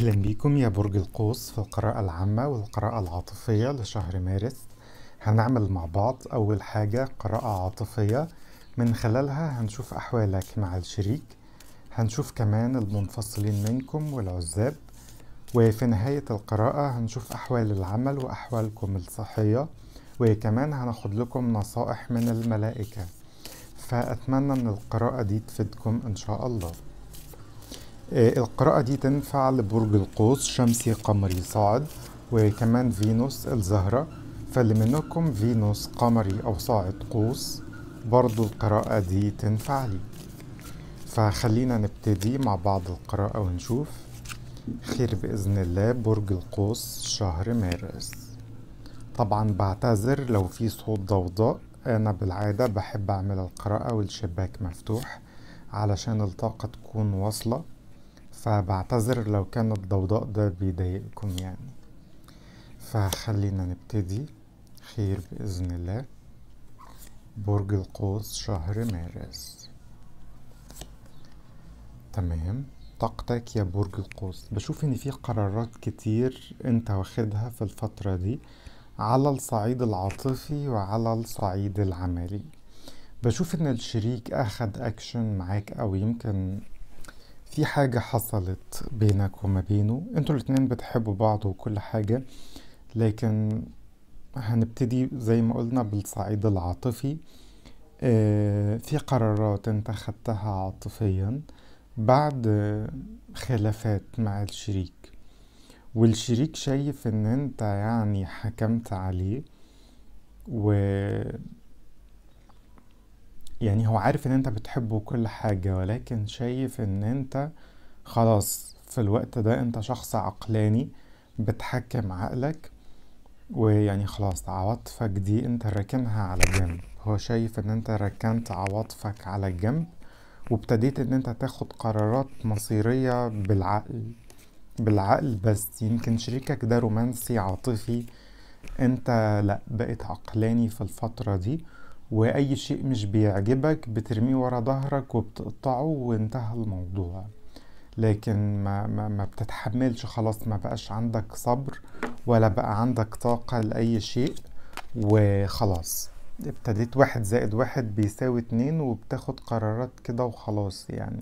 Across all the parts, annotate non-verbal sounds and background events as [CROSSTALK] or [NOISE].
أهلا بكم يا برج القوس في القراءة العامة والقراءة العاطفية لشهر مارس هنعمل مع بعض أول حاجة قراءة عاطفية من خلالها هنشوف أحوالك مع الشريك هنشوف كمان المنفصلين منكم والعزاب وفي نهاية القراءة هنشوف أحوال العمل وأحوالكم الصحية وكمان هناخد لكم نصائح من الملائكة فأتمنى أن القراءة دي تفيدكم إن شاء الله آه، القراءة دي تنفع لبرج القوس شمسي قمري صاعد وكمان فينوس الزهرة فاللي منكم فينوس قمري أو صاعد قوس برضو القراءة دي تنفع لي فخلينا نبتدي مع بعض القراءة ونشوف خير بإذن الله برج القوس شهر مارس طبعا بعتذر لو في صوت ضوضاء أنا بالعادة بحب أعمل القراءة والشباك مفتوح علشان الطاقة تكون واصلة فبعتذر لو كان الضوضاء ده بيضايقكم يعني فخلينا نبتدي خير بإذن الله برج القوس شهر مارس تمام طاقتك يا برج القوس بشوف ان في قرارات كتير انت واخدها في الفترة دي على الصعيد العاطفي وعلى الصعيد العملي بشوف ان الشريك اخد اكشن معاك او يمكن في حاجة حصلت بينك وما بينه انتوا الاتنين بتحبوا بعض وكل حاجة لكن هنبتدي زي ما قلنا بالصعيد العاطفي اه في قرارات انت خدتها عاطفيا بعد خلافات مع الشريك والشريك شايف ان انت يعني حكمت عليه و يعني هو عارف ان انت بتحبه وكل حاجة ولكن شايف ان انت خلاص في الوقت ده انت شخص عقلاني بتحكم عقلك ويعني خلاص عواطفك دي انت راكنها على جنب هو شايف ان انت ركنت عواطفك على جنب وابتديت ان انت تاخد قرارات مصيرية بالعقل بالعقل بس يمكن شريكك ده رومانسي عاطفي انت لا بقيت عقلاني في الفترة دي واي شيء مش بيعجبك بترميه ورا ظهرك وبتقطعه وانتهى الموضوع لكن ما, ما, ما بتتحملش خلاص ما بقاش عندك صبر ولا بقى عندك طاقة لأي شيء وخلاص ابتديت واحد زائد واحد بيساوي اتنين وبتاخد قرارات كده وخلاص يعني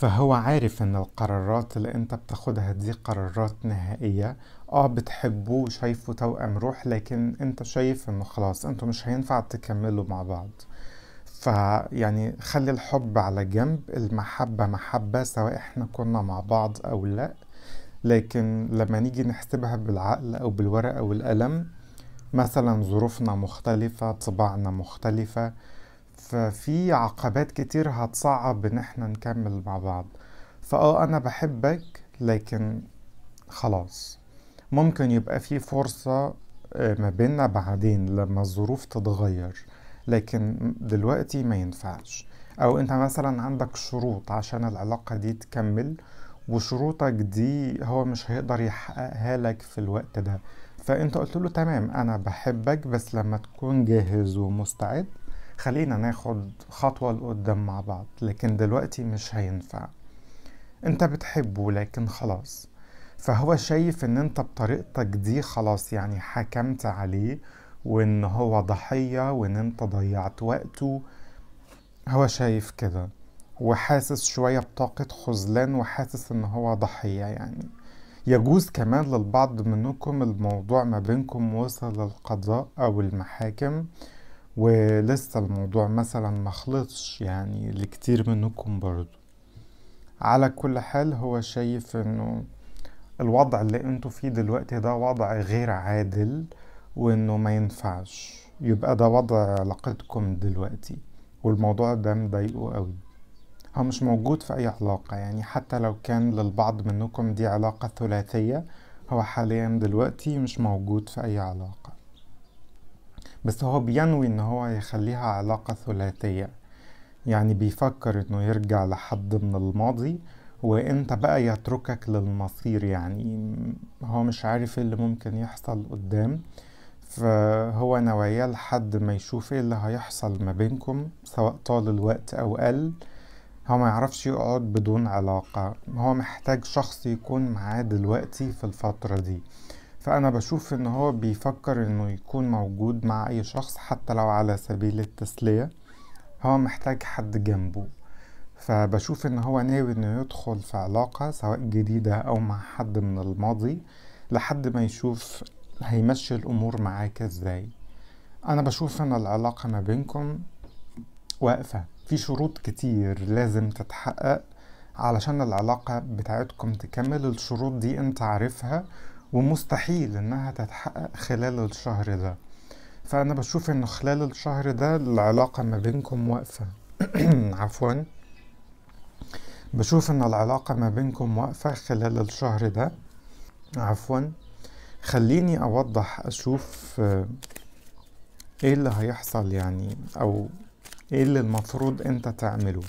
فهو عارف ان القرارات اللي انت بتاخدها دي قرارات نهائية اه بتحبه وشايفه توأم روح لكن انت شايف انه خلاص انتوا مش هينفع تكملوا مع بعض فيعني خلي الحب على جنب المحبة محبة سواء احنا كنا مع بعض او لا لكن لما نيجي نحسبها بالعقل او بالورقة والقلم مثلا ظروفنا مختلفة طباعنا مختلفة ففي عقبات كتير هتصعب ان احنا نكمل مع بعض فاه انا بحبك لكن خلاص ممكن يبقى في فرصة آه، ما بيننا بعدين لما الظروف تتغير لكن دلوقتي ما ينفعش او انت مثلا عندك شروط عشان العلاقة دي تكمل وشروطك دي هو مش هيقدر يحققها لك في الوقت ده فانت قلت له تمام انا بحبك بس لما تكون جاهز ومستعد خلينا ناخد خطوة لقدام مع بعض لكن دلوقتي مش هينفع انت بتحبه لكن خلاص فهو شايف ان انت بطريقتك دي خلاص يعني حكمت عليه وان هو ضحية وان انت ضيعت وقته هو شايف كده وحاسس شوية بطاقة خذلان وحاسس ان هو ضحية يعني يجوز كمان للبعض منكم الموضوع ما بينكم وصل للقضاء او المحاكم ولسه الموضوع مثلا ما خلصش يعني لكتير منكم برضو على كل حال هو شايف انه الوضع اللي انتوا فيه دلوقتي ده وضع غير عادل وانه ما ينفعش يبقى ده وضع علاقتكم دلوقتي والموضوع ده مضايقه قوي هو مش موجود في اي علاقة يعني حتى لو كان للبعض منكم دي علاقة ثلاثية هو حاليا دلوقتي مش موجود في اي علاقة بس هو بينوي ان هو يخليها علاقة ثلاثية يعني بيفكر انه يرجع لحد من الماضي وانت بقى يتركك للمصير يعني هو مش عارف إيه اللي ممكن يحصل قدام فهو نواياه لحد ما يشوف ايه اللي هيحصل ما بينكم سواء طال الوقت او قل هو ما يعرفش يقعد بدون علاقة هو محتاج شخص يكون معاه دلوقتي في الفترة دي فأنا بشوف إن هو بيفكر إنه يكون موجود مع أي شخص حتى لو على سبيل التسلية هو محتاج حد جنبه فبشوف إن هو ناوي إنه يدخل في علاقة سواء جديدة أو مع حد من الماضي لحد ما يشوف هيمشي الأمور معاك إزاي أنا بشوف إن العلاقة ما بينكم واقفة في شروط كتير لازم تتحقق علشان العلاقة بتاعتكم تكمل الشروط دي انت عارفها ومستحيل انها تتحقق خلال الشهر ده فانا بشوف ان خلال الشهر ده العلاقة ما بينكم واقفة [CLEARS THROAT] عفوا بشوف ان العلاقة ما بينكم واقفة خلال الشهر ده عفوا خليني اوضح اشوف ايه اللي هيحصل يعني او ايه اللي المفروض انت تعمله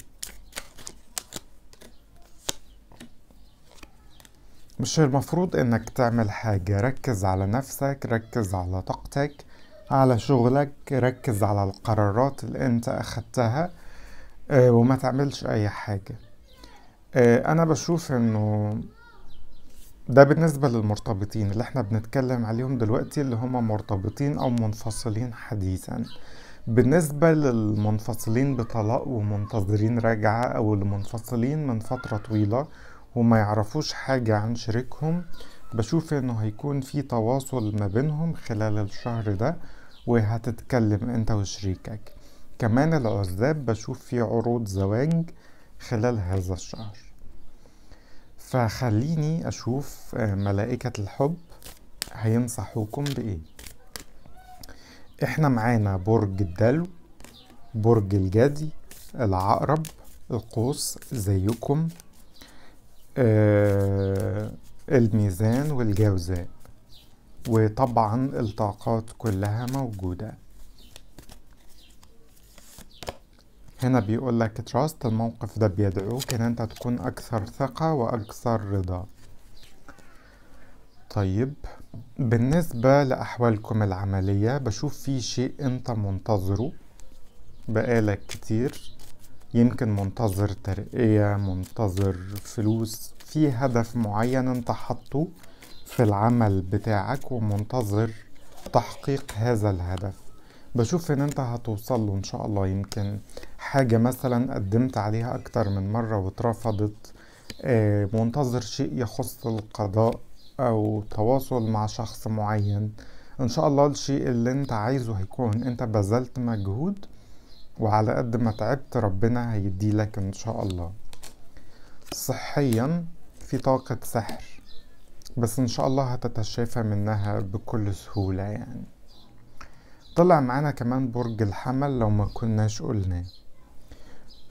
مش المفروض انك تعمل حاجة ركز على نفسك ركز على طاقتك على شغلك ركز على القرارات اللي انت اخدتها آه، وما تعملش اي حاجة آه، انا بشوف انه ده بالنسبة للمرتبطين اللي احنا بنتكلم عليهم دلوقتي اللي هما مرتبطين او منفصلين حديثا بالنسبة للمنفصلين بطلاق ومنتظرين رجعة او المنفصلين من فترة طويلة وما يعرفوش حاجة عن شريكهم بشوف انه هيكون في تواصل ما بينهم خلال الشهر ده وهتتكلم انت وشريكك كمان العزاب بشوف في عروض زواج خلال هذا الشهر فخليني اشوف آه، ملائكة الحب هينصحوكم بايه احنا معانا برج الدلو برج الجدي العقرب القوس زيكم آه، الميزان والجوزاء وطبعا الطاقات كلها موجودة هنا بيقول لك تراست الموقف ده بيدعوك ان انت تكون اكثر ثقة واكثر رضا طيب بالنسبة لأحوالكم العملية بشوف في شيء انت منتظره بقالك كتير يمكن منتظر ترقية منتظر فلوس في هدف معين انت حاطه في العمل بتاعك ومنتظر تحقيق هذا الهدف بشوف ان انت هتوصل له ان شاء الله يمكن حاجة مثلا قدمت عليها اكتر من مرة واترفضت آه، منتظر شيء يخص القضاء او تواصل مع شخص معين ان شاء الله الشيء اللي انت عايزه هيكون انت بذلت مجهود وعلى قد ما تعبت ربنا هيديلك ان شاء الله صحيا في طاقة سحر بس ان شاء الله هتتشافى منها بكل سهولة يعني طلع معانا كمان برج الحمل لو ما كناش قلناه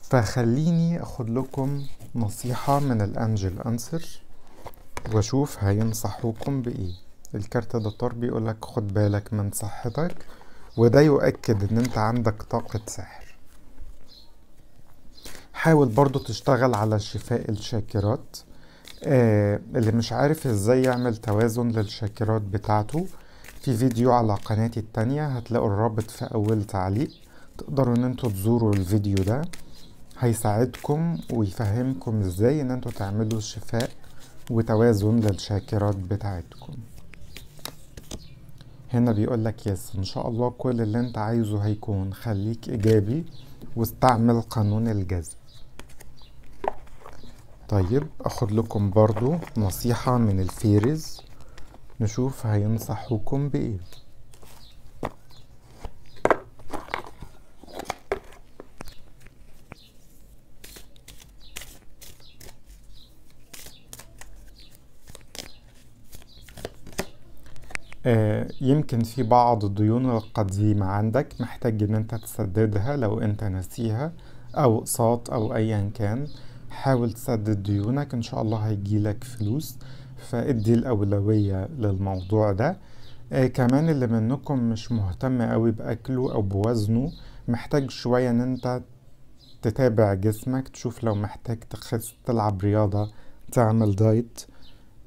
فخليني اخد لكم نصيحة من الانجل انسر واشوف هينصحوكم بايه الكارت ده طار بيقولك خد بالك من صحتك وده يؤكد ان انت عندك طاقة سحر حاول برضو تشتغل على شفاء الشاكرات آه اللي مش عارف ازاي يعمل توازن للشاكرات بتاعته في فيديو على قناتي التانية هتلاقوا الرابط في اول تعليق تقدروا ان انتوا تزوروا الفيديو ده هيساعدكم ويفهمكم ازاي ان انتوا تعملوا شفاء وتوازن للشاكرات بتاعتكم هنا بيقول لك يس ان شاء الله كل اللي انت عايزه هيكون خليك ايجابي واستعمل قانون الجذب طيب اخد لكم برضو نصيحة من الفيرز نشوف هينصحوكم بايه آه، يمكن في بعض الديون القديمة عندك محتاج ان انت تسددها لو انت نسيها او اقساط او ايا كان حاول تسدد ديونك ان شاء الله هيجيلك فلوس فادي الاولوية للموضوع ده آه كمان اللي منكم مش مهتم قوي باكله او بوزنه محتاج شوية ان انت تتابع جسمك تشوف لو محتاج تخس تلعب رياضة تعمل دايت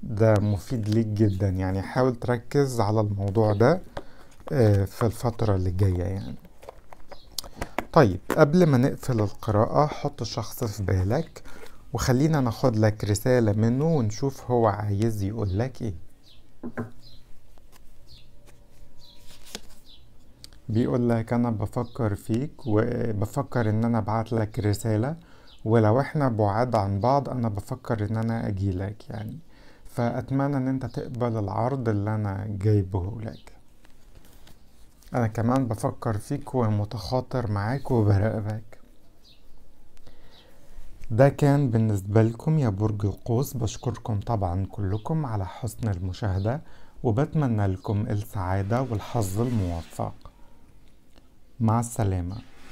ده مفيد ليك جدا يعني حاول تركز على الموضوع ده آه، في الفترة اللي جاية يعني طيب قبل ما نقفل القراءة حط شخص في بالك وخلينا ناخد لك رسالة منه ونشوف هو عايز يقول لك ايه بيقول لك انا بفكر فيك وبفكر ان انا ابعت لك رسالة ولو احنا بعاد عن بعض انا بفكر ان انا اجيلك يعني فأتمنى إن أنت تقبل العرض اللي أنا جايبه لك أنا كمان بفكر فيك ومتخاطر معاك وبراقبك ده كان بالنسبة لكم يا برج القوس بشكركم طبعا كلكم على حسن المشاهدة وبتمنى لكم السعادة والحظ الموفق مع السلامه